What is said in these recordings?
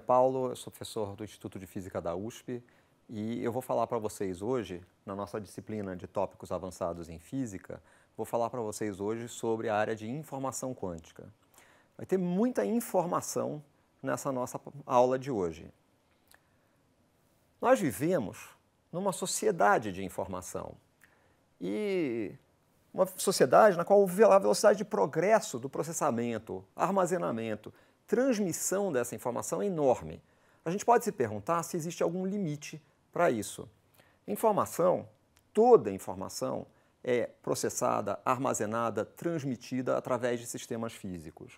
é Paulo, eu sou professor do Instituto de Física da USP e eu vou falar para vocês hoje, na nossa disciplina de tópicos avançados em física, vou falar para vocês hoje sobre a área de informação quântica. Vai ter muita informação nessa nossa aula de hoje. Nós vivemos numa sociedade de informação e uma sociedade na qual a velocidade de progresso do processamento, armazenamento transmissão dessa informação é enorme. A gente pode se perguntar se existe algum limite para isso. Informação, toda informação, é processada, armazenada, transmitida através de sistemas físicos.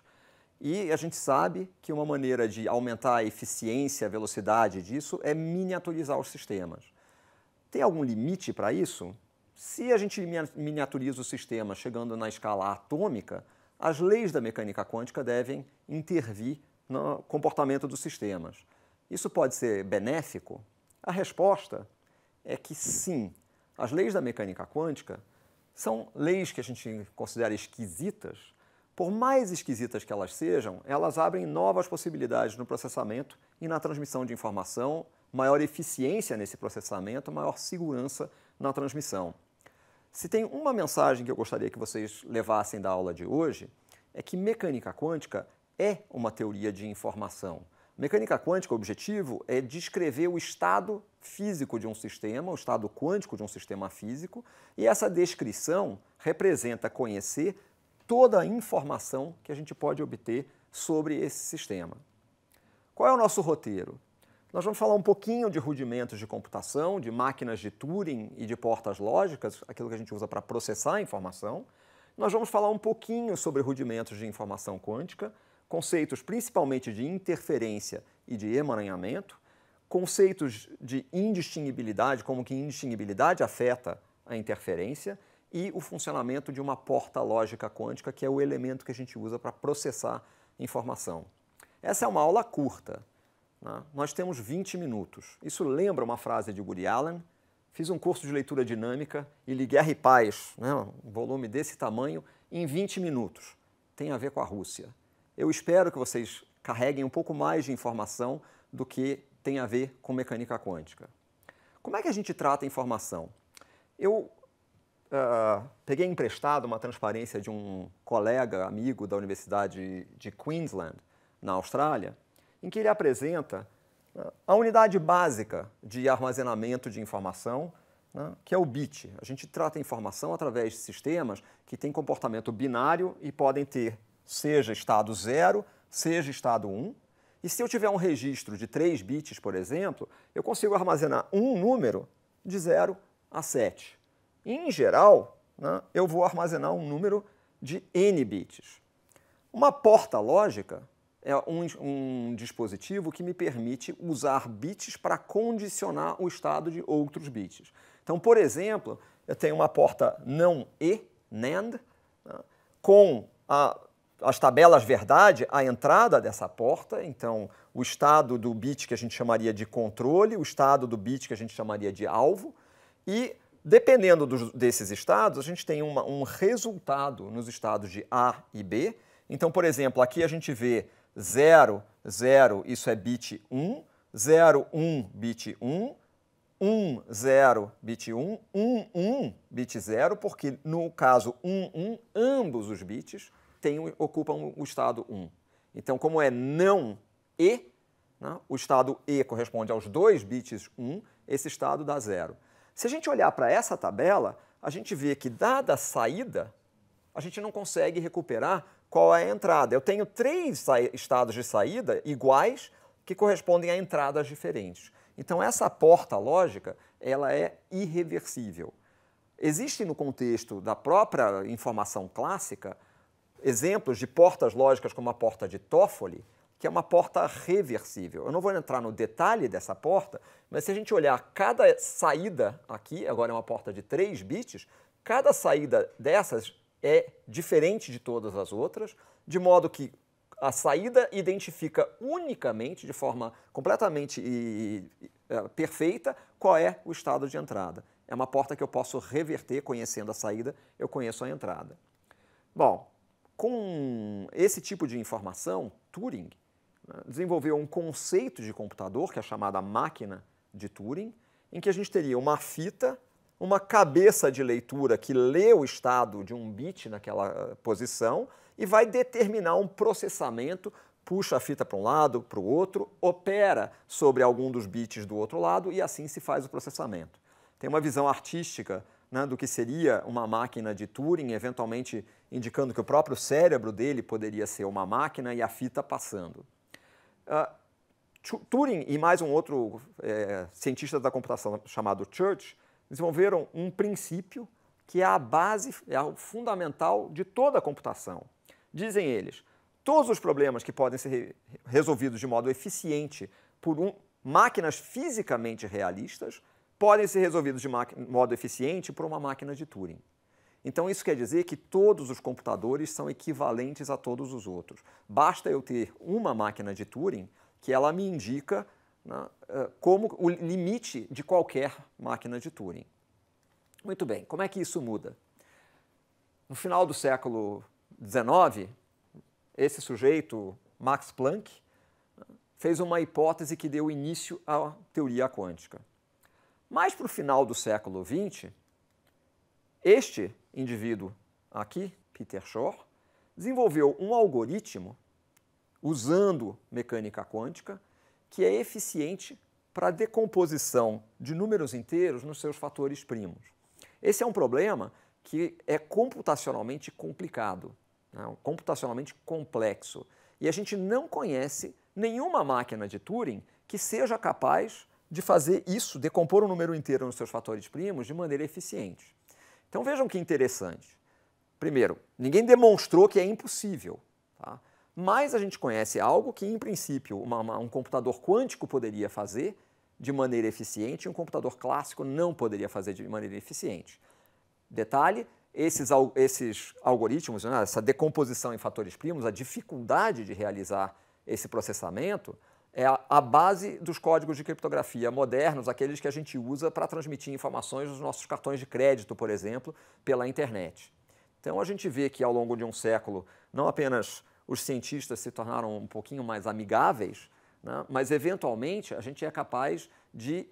E a gente sabe que uma maneira de aumentar a eficiência, a velocidade disso é miniaturizar os sistemas. Tem algum limite para isso? Se a gente miniaturiza o sistema chegando na escala atômica, as leis da mecânica quântica devem intervir no comportamento dos sistemas. Isso pode ser benéfico? A resposta é que sim. As leis da mecânica quântica são leis que a gente considera esquisitas. Por mais esquisitas que elas sejam, elas abrem novas possibilidades no processamento e na transmissão de informação, maior eficiência nesse processamento, maior segurança na transmissão. Se tem uma mensagem que eu gostaria que vocês levassem da aula de hoje, é que mecânica quântica é uma teoria de informação. Mecânica quântica, o objetivo é descrever o estado físico de um sistema, o estado quântico de um sistema físico, e essa descrição representa conhecer toda a informação que a gente pode obter sobre esse sistema. Qual é o nosso roteiro? Nós vamos falar um pouquinho de rudimentos de computação, de máquinas de Turing e de portas lógicas, aquilo que a gente usa para processar a informação. Nós vamos falar um pouquinho sobre rudimentos de informação quântica, conceitos principalmente de interferência e de emaranhamento, conceitos de indistinguibilidade, como que indistinguibilidade afeta a interferência e o funcionamento de uma porta lógica quântica, que é o elemento que a gente usa para processar informação. Essa é uma aula curta, né? Nós temos 20 minutos. Isso lembra uma frase de Woody Allen. Fiz um curso de leitura dinâmica e li Guerra e Paz, né? um volume desse tamanho, em 20 minutos. Tem a ver com a Rússia. Eu espero que vocês carreguem um pouco mais de informação do que tem a ver com mecânica quântica. Como é que a gente trata a informação? Eu uh, peguei emprestado uma transparência de um colega, amigo da Universidade de Queensland, na Austrália, em que ele apresenta né, a unidade básica de armazenamento de informação, né, que é o bit. A gente trata a informação através de sistemas que têm comportamento binário e podem ter seja estado 0, seja estado 1. Um. E se eu tiver um registro de 3 bits, por exemplo, eu consigo armazenar um número de 0 a 7. Em geral, né, eu vou armazenar um número de n bits. Uma porta lógica é um, um dispositivo que me permite usar bits para condicionar o estado de outros bits. Então, por exemplo, eu tenho uma porta não e, NAND, né, com a, as tabelas verdade, a entrada dessa porta, então o estado do bit que a gente chamaria de controle, o estado do bit que a gente chamaria de alvo, e dependendo dos, desses estados, a gente tem uma, um resultado nos estados de A e B. Então, por exemplo, aqui a gente vê 0, 0, isso é bit 1, 0, 1, bit 1, 1, 0, bit 1, 1, 1, bit 0, porque no caso 1, 1, ambos os bits têm, ocupam o estado 1. Então, como é não E, né, o estado E corresponde aos dois bits 1, esse estado dá 0. Se a gente olhar para essa tabela, a gente vê que, dada a saída, a gente não consegue recuperar qual é a entrada. Eu tenho três estados de saída iguais que correspondem a entradas diferentes. Então, essa porta lógica ela é irreversível. Existe no contexto da própria informação clássica exemplos de portas lógicas como a porta de Toffoli, que é uma porta reversível. Eu não vou entrar no detalhe dessa porta, mas se a gente olhar cada saída aqui, agora é uma porta de 3 bits, cada saída dessas é diferente de todas as outras, de modo que a saída identifica unicamente, de forma completamente e, e, é, perfeita, qual é o estado de entrada. É uma porta que eu posso reverter, conhecendo a saída, eu conheço a entrada. Bom, com esse tipo de informação, Turing né, desenvolveu um conceito de computador, que é chamada máquina de Turing, em que a gente teria uma fita uma cabeça de leitura que lê o estado de um bit naquela eh, posição e vai determinar um processamento, puxa a fita para um lado, para o outro, opera sobre algum dos bits do outro lado e assim se faz o processamento. Tem uma visão artística né, do que seria uma máquina de Turing, eventualmente indicando que o próprio cérebro dele poderia ser uma máquina e a fita passando. Uh, Turing e mais um outro é, cientista da computação chamado Church desenvolveram um princípio que é a base, é o fundamental de toda a computação. Dizem eles, todos os problemas que podem ser resolvidos de modo eficiente por um, máquinas fisicamente realistas podem ser resolvidos de modo eficiente por uma máquina de Turing. Então, isso quer dizer que todos os computadores são equivalentes a todos os outros. Basta eu ter uma máquina de Turing que ela me indica né, é, como o limite de qualquer máquina de Turing. Muito bem, como é que isso muda? No final do século XIX, esse sujeito, Max Planck, fez uma hipótese que deu início à teoria quântica. Mas para o final do século XX, este indivíduo aqui, Peter Shor, desenvolveu um algoritmo usando mecânica quântica que é eficiente para a decomposição de números inteiros nos seus fatores primos. Esse é um problema que é computacionalmente complicado, né? computacionalmente complexo. E a gente não conhece nenhuma máquina de Turing que seja capaz de fazer isso, decompor um número inteiro nos seus fatores primos de maneira eficiente. Então vejam que interessante. Primeiro, ninguém demonstrou que é impossível. Tá? mais a gente conhece algo que, em princípio, uma, uma, um computador quântico poderia fazer de maneira eficiente e um computador clássico não poderia fazer de maneira eficiente. Detalhe, esses, esses algoritmos, né, essa decomposição em fatores primos, a dificuldade de realizar esse processamento é a, a base dos códigos de criptografia modernos, aqueles que a gente usa para transmitir informações nos nossos cartões de crédito, por exemplo, pela internet. Então a gente vê que ao longo de um século, não apenas os cientistas se tornaram um pouquinho mais amigáveis, né? mas eventualmente a gente é capaz de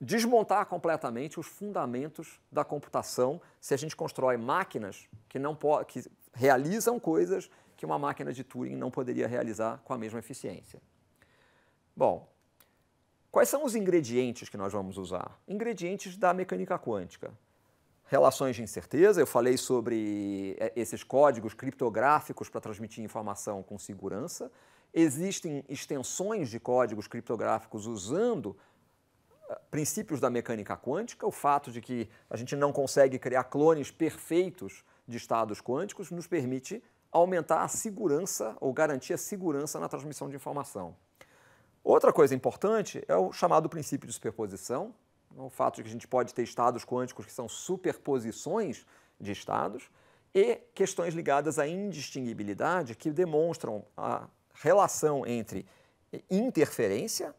desmontar completamente os fundamentos da computação se a gente constrói máquinas que, não que realizam coisas que uma máquina de Turing não poderia realizar com a mesma eficiência. Bom, quais são os ingredientes que nós vamos usar? Ingredientes da mecânica quântica relações de incerteza, eu falei sobre eh, esses códigos criptográficos para transmitir informação com segurança. Existem extensões de códigos criptográficos usando eh, princípios da mecânica quântica, o fato de que a gente não consegue criar clones perfeitos de estados quânticos nos permite aumentar a segurança ou garantir a segurança na transmissão de informação. Outra coisa importante é o chamado princípio de superposição, né, o fato de que a gente pode ter estados quânticos que são superposições de estados, e questões ligadas à indistinguibilidade que demonstram a relação entre interferência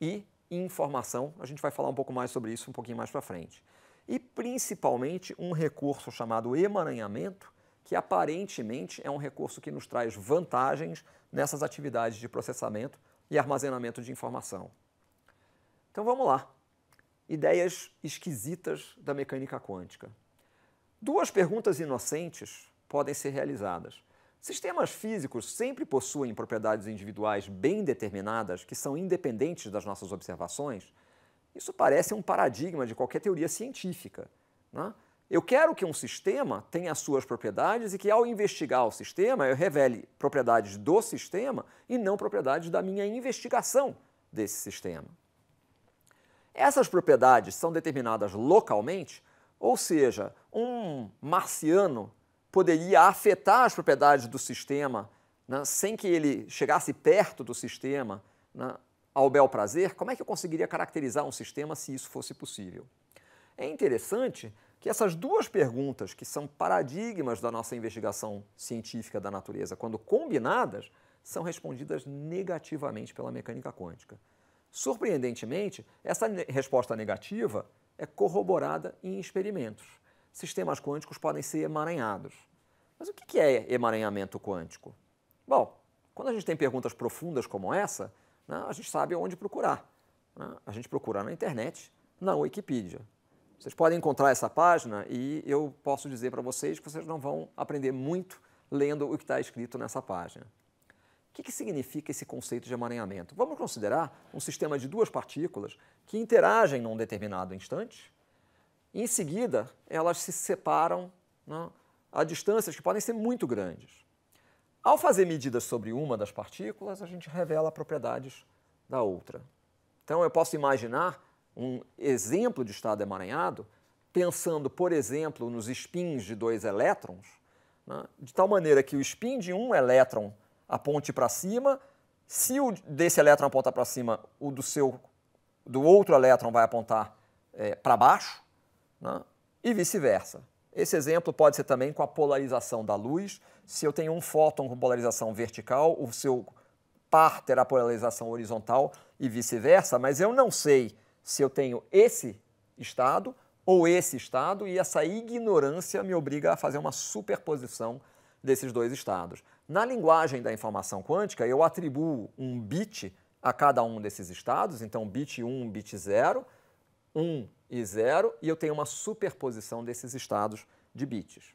e informação. A gente vai falar um pouco mais sobre isso um pouquinho mais para frente. E principalmente um recurso chamado emaranhamento, que aparentemente é um recurso que nos traz vantagens nessas atividades de processamento e armazenamento de informação. Então vamos lá ideias esquisitas da mecânica quântica. Duas perguntas inocentes podem ser realizadas. Sistemas físicos sempre possuem propriedades individuais bem determinadas que são independentes das nossas observações? Isso parece um paradigma de qualquer teoria científica. Né? Eu quero que um sistema tenha as suas propriedades e que, ao investigar o sistema, eu revele propriedades do sistema e não propriedades da minha investigação desse sistema. Essas propriedades são determinadas localmente, ou seja, um marciano poderia afetar as propriedades do sistema né, sem que ele chegasse perto do sistema né, ao bel prazer. Como é que eu conseguiria caracterizar um sistema se isso fosse possível? É interessante que essas duas perguntas, que são paradigmas da nossa investigação científica da natureza, quando combinadas, são respondidas negativamente pela mecânica quântica. Surpreendentemente, essa resposta negativa é corroborada em experimentos. Sistemas quânticos podem ser emaranhados. Mas o que é emaranhamento quântico? Bom, quando a gente tem perguntas profundas como essa, né, a gente sabe onde procurar. Né? A gente procura na internet, na Wikipedia. Vocês podem encontrar essa página e eu posso dizer para vocês que vocês não vão aprender muito lendo o que está escrito nessa página. O que, que, significa esse conceito de emaranhamento? Vamos considerar um sistema de duas partículas que interagem num determinado instante, e em seguida elas se separam né, a distâncias que podem ser muito grandes. Ao fazer medidas sobre uma das partículas, a gente revela propriedades da outra. Então eu posso imaginar um exemplo de estado emaranhado pensando, por exemplo, nos spins de dois elétrons, né, de tal maneira que o spin de um elétron aponte para cima. Se o desse elétron apontar para cima, o do seu do outro elétron vai apontar é, para baixo, né? e vice-versa. Esse exemplo pode ser também com a polarização da luz. Se eu tenho um fóton com polarização vertical, o seu par terá polarização horizontal e vice-versa, mas eu não sei se eu tenho esse estado ou esse estado, e essa ignorância me obriga a fazer uma superposição desses dois estados. Na linguagem da informação quântica, eu atribuo um bit a cada um desses estados, então bit 1, bit 0, 1 e 0, e eu tenho uma superposição desses estados de bits.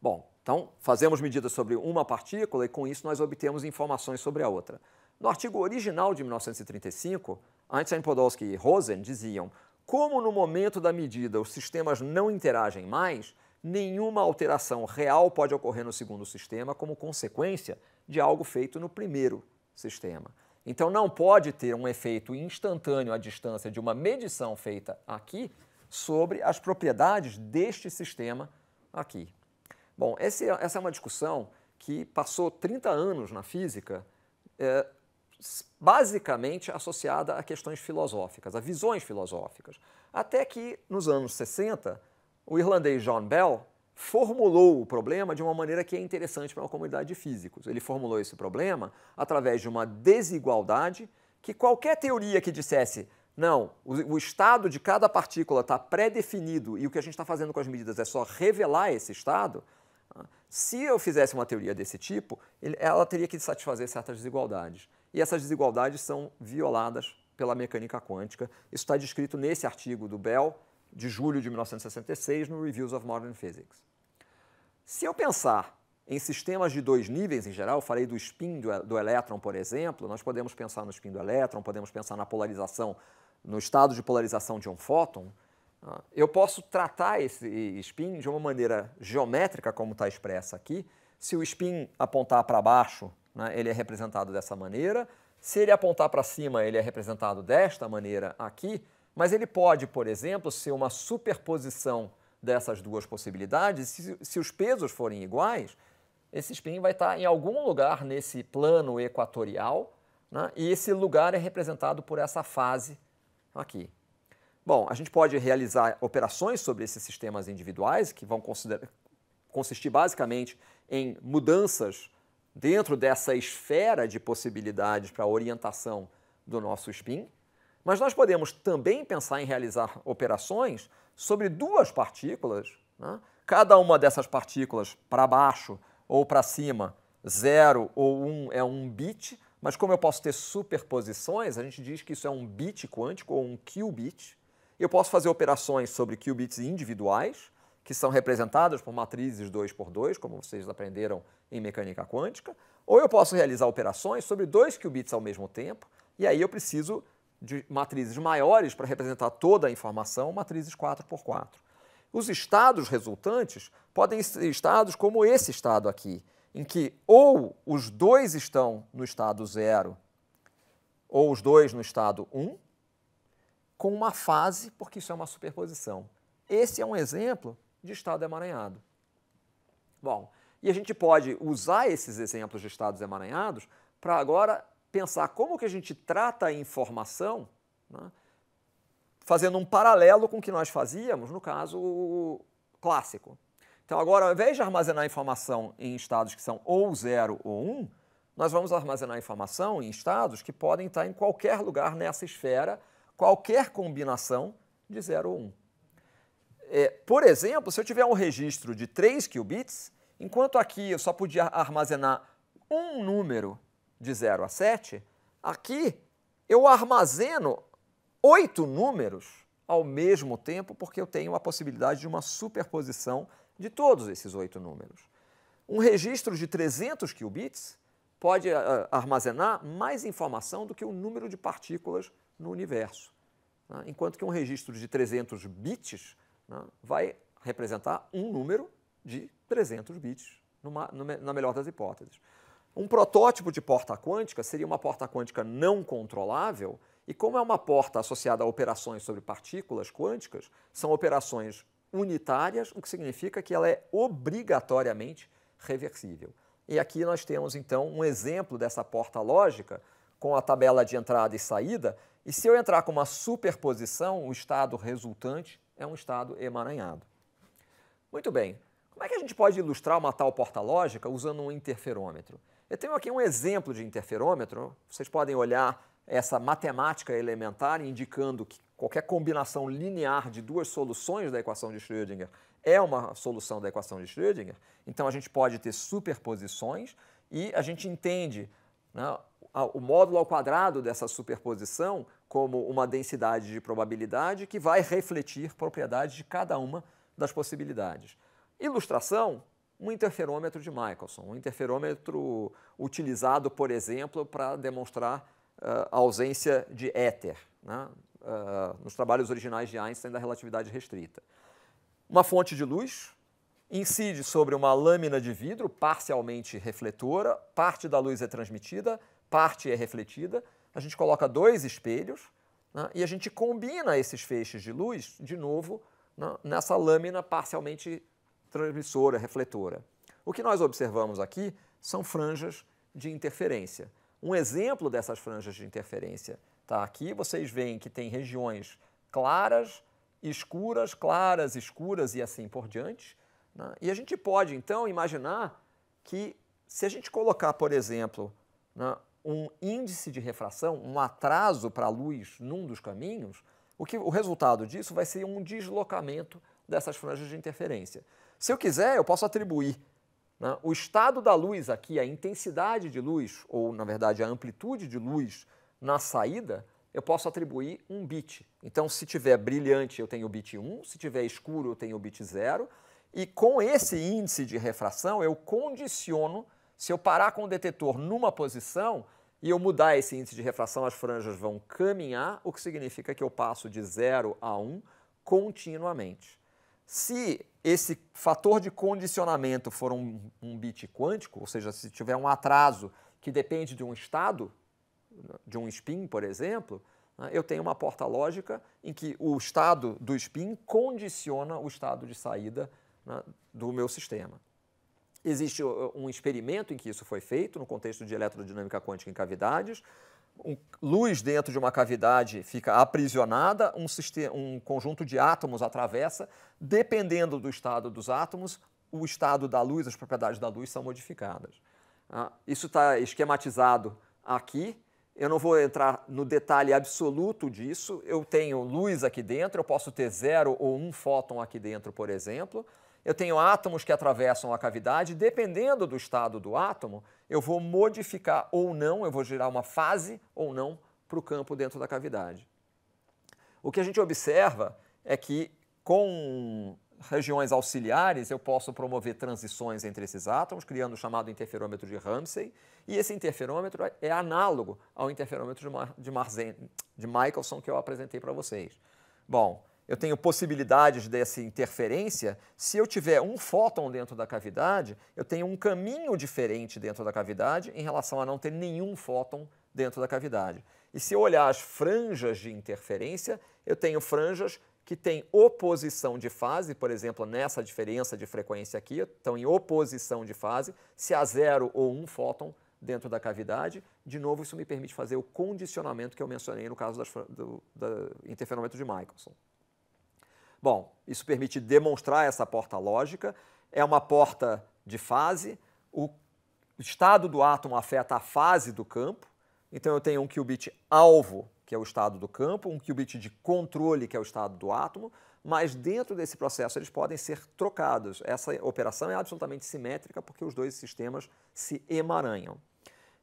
Bom, então fazemos medidas sobre uma partícula e com isso nós obtemos informações sobre a outra. No artigo original de 1935, Einstein, Podolsky e Rosen diziam: como no momento da medida os sistemas não interagem mais, nenhuma alteração real pode ocorrer no segundo sistema como consequência de algo feito no primeiro sistema. Então não pode ter um efeito instantâneo à distância de uma medição feita aqui sobre as propriedades deste sistema aqui. Bom, esse, é, essa é uma discussão que passou 30 anos na física, é, basicamente associada a questões filosóficas, a visões filosóficas. Até que, nos anos 60, o irlandês John Bell formulou o problema de uma maneira que é interessante para uma comunidade de físicos. Ele formulou esse problema através de uma desigualdade que qualquer teoria que dissesse não, o, o estado de cada partícula está pré-definido e o que a gente está fazendo com as medidas é só revelar esse estado, ah, se eu fizesse uma teoria desse tipo, ela teria que satisfazer certas desigualdades. E essas desigualdades são violadas pela mecânica quântica. Isso está descrito nesse artigo do Bell, de julho de 1966 no Reviews of Modern Physics. Se eu pensar em sistemas de dois níveis em geral, falei do spin do, do elétron, por exemplo, nós podemos pensar no spin do elétron, podemos pensar na polarização, no estado de polarização de um fóton. Ah, eu posso tratar esse spin de uma maneira geométrica, como está expressa aqui. Se o spin apontar para baixo, né, ele é representado dessa maneira. Se ele apontar para cima, ele é representado desta maneira aqui. Mas ele pode, por exemplo, ser uma superposição dessas duas possibilidades. Se, se os pesos forem iguais, esse spin vai estar em algum lugar nesse plano equatorial, né? e esse lugar é representado por essa fase aqui. Bom, a gente pode realizar operações sobre esses sistemas individuais, que vão consistir basicamente em mudanças dentro dessa esfera de possibilidades para a orientação do nosso spin. Mas nós podemos também pensar em realizar operações sobre duas partículas, né? cada uma dessas partículas para baixo ou para cima, 0 ou 1 um é um bit, mas como eu posso ter superposições, a gente diz que isso é um bit quântico ou um qubit. Eu posso fazer operações sobre qubits individuais, que são representadas por matrizes 2 por 2, como vocês aprenderam em mecânica quântica, ou eu posso realizar operações sobre dois qubits ao mesmo tempo, e aí eu preciso de matrizes maiores para representar toda a informação, matrizes 4x4. Os estados resultantes podem ser estados como esse estado aqui, em que ou os dois estão no estado 0, ou os dois no estado 1, um, com uma fase, porque isso é uma superposição. Esse é um exemplo de estado emaranhado. Bom, e a gente pode usar esses exemplos de estados emaranhados para agora pensar como que a gente trata a informação, né? fazendo um paralelo com o que nós fazíamos, no caso clássico. Então, agora, ao invés de armazenar informação em estados que são ou 0 ou 1, um, nós vamos armazenar informação em estados que podem estar em qualquer lugar nessa esfera, qualquer combinação de 0 ou 1. Um. É, por exemplo, se eu tiver um registro de 3 qubits, enquanto aqui eu só podia armazenar um número de 0 a 7, aqui eu armazeno oito números ao mesmo tempo, porque eu tenho a possibilidade de uma superposição de todos esses oito números. Um registro de 300 qubits pode ah, armazenar mais informação do que o número de partículas no universo, né? enquanto que um registro de 300 bits né, vai representar um número de 300 bits, numa, na melhor das hipóteses. Um protótipo de porta quântica seria uma porta quântica não controlável, e como é uma porta associada a operações sobre partículas quânticas, são operações unitárias, o que significa que ela é obrigatoriamente reversível. E aqui nós temos então um exemplo dessa porta lógica com a tabela de entrada e saída, e se eu entrar com uma superposição, o estado resultante é um estado emaranhado. Muito bem. Como é que a gente pode ilustrar uma tal porta lógica usando um interferômetro? Eu tenho aqui um exemplo de interferômetro. Vocês podem olhar essa matemática elementar indicando que qualquer combinação linear de duas soluções da equação de Schrödinger é uma solução da equação de Schrödinger. Então a gente pode ter superposições e a gente entende né, o módulo ao quadrado dessa superposição como uma densidade de probabilidade que vai refletir propriedades de cada uma das possibilidades. Ilustração um interferômetro de Michelson, um interferômetro utilizado, por exemplo, para demonstrar uh, a ausência de éter, né? uh, nos trabalhos originais de Einstein da relatividade restrita. Uma fonte de luz incide sobre uma lâmina de vidro parcialmente refletora, parte da luz é transmitida, parte é refletida. A gente coloca dois espelhos né? e a gente combina esses feixes de luz, de novo, né? nessa lâmina parcialmente refletora transmissora, refletora. O que nós observamos aqui são franjas de interferência. Um exemplo dessas franjas de interferência está aqui. Vocês veem que tem regiões claras, escuras, claras, escuras e assim por diante. Né? E a gente pode, então, imaginar que se a gente colocar, por exemplo, né, um índice de refração, um atraso para a luz num dos caminhos, o, que, o resultado disso vai ser um deslocamento dessas franjas de interferência. Se eu quiser, eu posso atribuir né, o estado da luz aqui, a intensidade de luz, ou na verdade a amplitude de luz na saída, eu posso atribuir um bit. Então, se tiver brilhante, eu tenho o bit 1, se tiver escuro, eu tenho o bit 0. E com esse índice de refração, eu condiciono, se eu parar com o detetor numa posição e eu mudar esse índice de refração, as franjas vão caminhar, o que significa que eu passo de 0 a 1 um continuamente. Se esse fator de condicionamento for um, um bit quântico, ou seja, se tiver um atraso que depende de um estado, de um spin, por exemplo, né, eu tenho uma porta lógica em que o estado do spin condiciona o estado de saída né, do meu sistema. Existe uh, um experimento em que isso foi feito no contexto de eletrodinâmica quântica em cavidades, luz dentro de uma cavidade fica aprisionada, um, sistema, um conjunto de átomos atravessa, dependendo do estado dos átomos, o estado da luz, as propriedades da luz são modificadas. Ah, isso está esquematizado aqui. Eu não vou entrar no detalhe absoluto disso. Eu tenho luz aqui dentro, eu posso ter zero ou um fóton aqui dentro, por exemplo eu tenho átomos que atravessam a cavidade, dependendo do estado do átomo, eu vou modificar ou não, eu vou gerar uma fase ou não para o campo dentro da cavidade. O que a gente observa é que com regiões auxiliares eu posso promover transições entre esses átomos, criando o chamado interferômetro de Ramsey, e esse interferômetro é análogo ao interferômetro de, Mar de, de Michelson que eu apresentei para vocês. Bom, eu tenho possibilidades dessa interferência. Se eu tiver um fóton dentro da cavidade, eu tenho um caminho diferente dentro da cavidade em relação a não ter nenhum fóton dentro da cavidade. E se eu olhar as franjas de interferência, eu tenho franjas que têm oposição de fase, por exemplo, nessa diferença de frequência aqui, estão em oposição de fase, se há zero ou um fóton dentro da cavidade. De novo, isso me permite fazer o condicionamento que eu mencionei no caso das, do, do interferômetro de Michelson. Bom, isso permite demonstrar essa porta lógica. É uma porta de fase. O estado do átomo afeta a fase do campo. Então eu tenho um qubit alvo, que é o estado do campo, um qubit de controle, que é o estado do átomo, mas dentro desse processo eles podem ser trocados. Essa operação é absolutamente simétrica porque os dois sistemas se emaranham.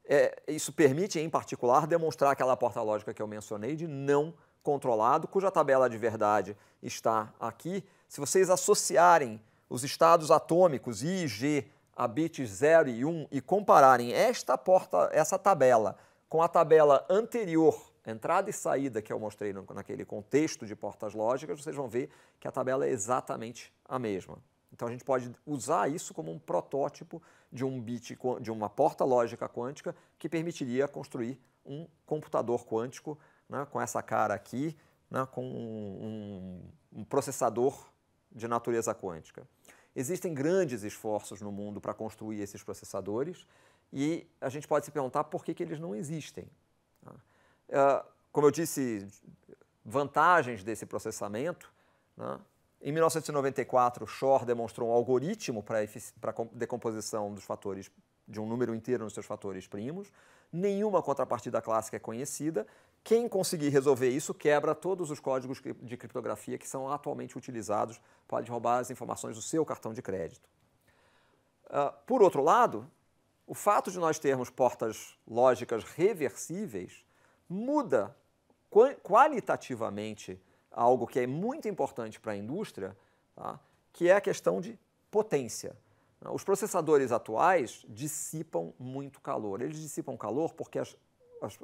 É, isso permite, em particular, demonstrar aquela porta lógica que eu mencionei de não controlado, cuja tabela de verdade está aqui. Se vocês associarem os estados atômicos I e G a bits 0 e 1 e compararem esta porta, essa tabela com a tabela anterior, entrada e saída que eu mostrei naquele contexto de portas lógicas, vocês vão ver que a tabela é exatamente a mesma. Então a gente pode usar isso como um protótipo de um bit de uma porta lógica quântica que permitiria construir um computador quântico né, com essa cara aqui, né, com um, um processador de natureza quântica. Existem grandes esforços no mundo para construir esses processadores e a gente pode se perguntar por que, que eles não existem. Uh, como eu disse, vantagens desse processamento. Né? Em 1994, Shor demonstrou um algoritmo para decomposição dos fatores de um número inteiro nos seus fatores primos. Nenhuma contrapartida clássica é conhecida quem conseguir resolver isso quebra todos os códigos de criptografia que são atualmente utilizados para roubar as informações do seu cartão de crédito. Ah, por outro lado, o fato de nós termos portas lógicas reversíveis muda qualitativamente algo que é muito importante para a indústria, tá? que é a questão de potência. Os processadores atuais dissipam muito calor. Eles dissipam calor porque as, as,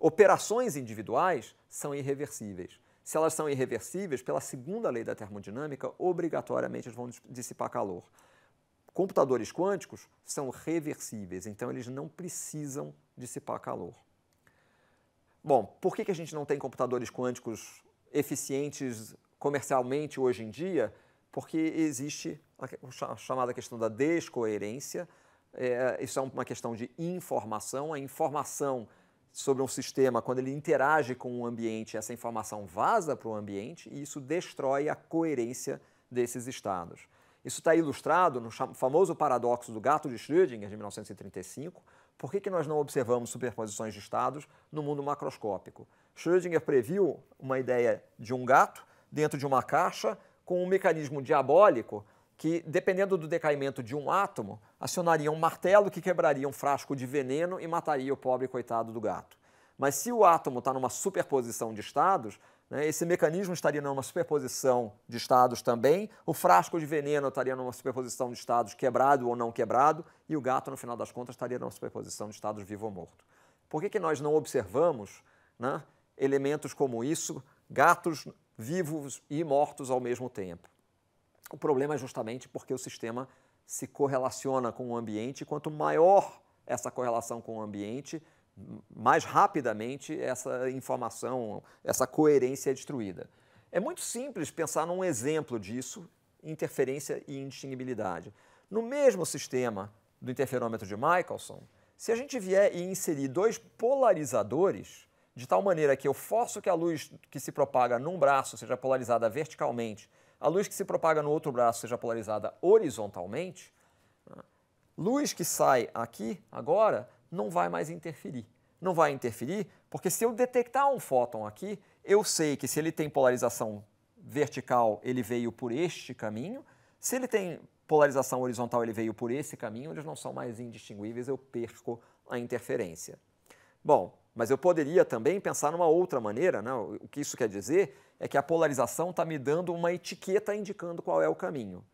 Operações individuais são irreversíveis. Se elas são irreversíveis, pela segunda lei da termodinâmica, obrigatoriamente vão dissipar calor. Computadores quânticos são reversíveis, então eles não precisam dissipar calor. Bom, por que, que a gente não tem computadores quânticos eficientes comercialmente hoje em dia? Porque existe a chamada questão da descoerência. É, isso é uma questão de informação. A informação sobre um sistema, quando ele interage com o ambiente, essa informação vaza para o ambiente e isso destrói a coerência desses estados. Isso está ilustrado no famoso paradoxo do gato de Schrödinger, de 1935. Por que, que nós não observamos superposições de estados no mundo macroscópico? Schrödinger previu uma ideia de um gato dentro de uma caixa com um mecanismo diabólico que, dependendo do decaimento de um átomo, acionaria um martelo que quebraria um frasco de veneno e mataria o pobre coitado do gato. Mas se o átomo está numa superposição de estados, né, esse mecanismo estaria numa superposição de estados também, o frasco de veneno estaria numa superposição de estados quebrado ou não quebrado, e o gato, no final das contas, estaria numa superposição de estados vivo ou morto. Por que, que nós não observamos né, elementos como isso, gatos vivos e mortos ao mesmo tempo? O problema é justamente porque o sistema se correlaciona com o ambiente, e quanto maior essa correlação com o ambiente, mais rapidamente essa informação, essa coerência é destruída. É muito simples pensar num exemplo disso, interferência e indistinguibilidade. No mesmo sistema do interferômetro de Michelson, se a gente vier e inserir dois polarizadores, de tal maneira que eu forço que a luz que se propaga num braço seja polarizada verticalmente a luz que se propaga no outro braço seja polarizada horizontalmente, luz que sai aqui agora não vai mais interferir. Não vai interferir porque se eu detectar um fóton aqui, eu sei que se ele tem polarização vertical, ele veio por este caminho. Se ele tem polarização horizontal, ele veio por esse caminho. Eles não são mais indistinguíveis, eu perco a interferência. Bom, mas eu poderia também pensar numa outra maneira, né? o que isso quer dizer é que a polarização está me dando uma etiqueta indicando qual é o caminho.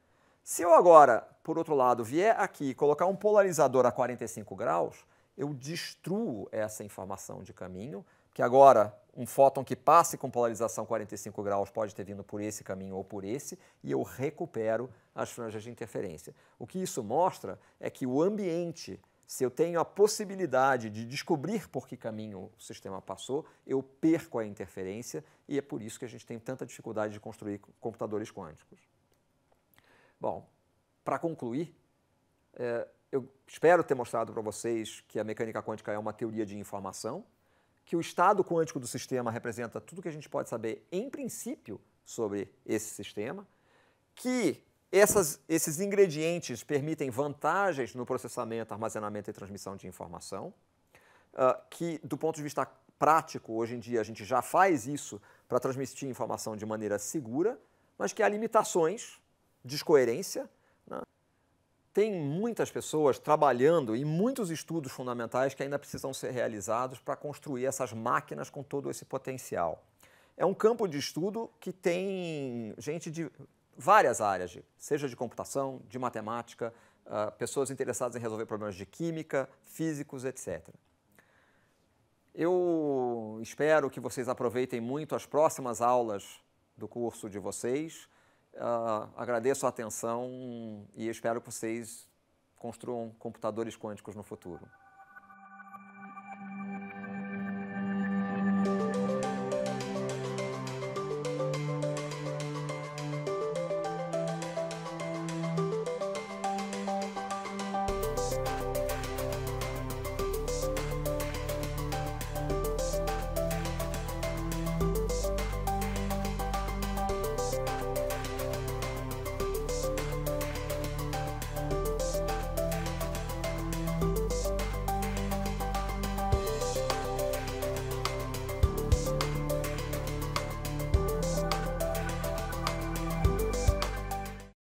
Se eu agora, por outro lado, vier aqui e colocar um polarizador a 45 graus, eu destruo essa informação de caminho, que agora um fóton que passe com polarização 45 graus pode ter vindo por esse caminho ou por esse, e eu recupero as franjas de interferência. O que isso mostra é que o ambiente se eu tenho a possibilidade de descobrir por que caminho o sistema passou, eu perco a interferência e é por isso que a gente tem tanta dificuldade de construir computadores quânticos. Bom, para concluir, é, eu espero ter mostrado para vocês que a mecânica quântica é uma teoria de informação, que o estado quântico do sistema representa tudo que a gente pode saber em princípio sobre esse sistema, que essas, esses ingredientes permitem vantagens no processamento, armazenamento e transmissão de informação, uh, que, do ponto de vista prático, hoje em dia a gente já faz isso para transmitir informação de maneira segura, mas que há limitações, descoerência. Né? Tem muitas pessoas trabalhando e muitos estudos fundamentais que ainda precisam ser realizados para construir essas máquinas com todo esse potencial. É um campo de estudo que tem gente de várias áreas, de, seja de computação, de matemática, uh, pessoas interessadas em resolver problemas de química, físicos, etc. Eu espero que vocês aproveitem muito as próximas aulas do curso de vocês. Uh, agradeço a atenção e espero que vocês construam computadores quânticos no futuro.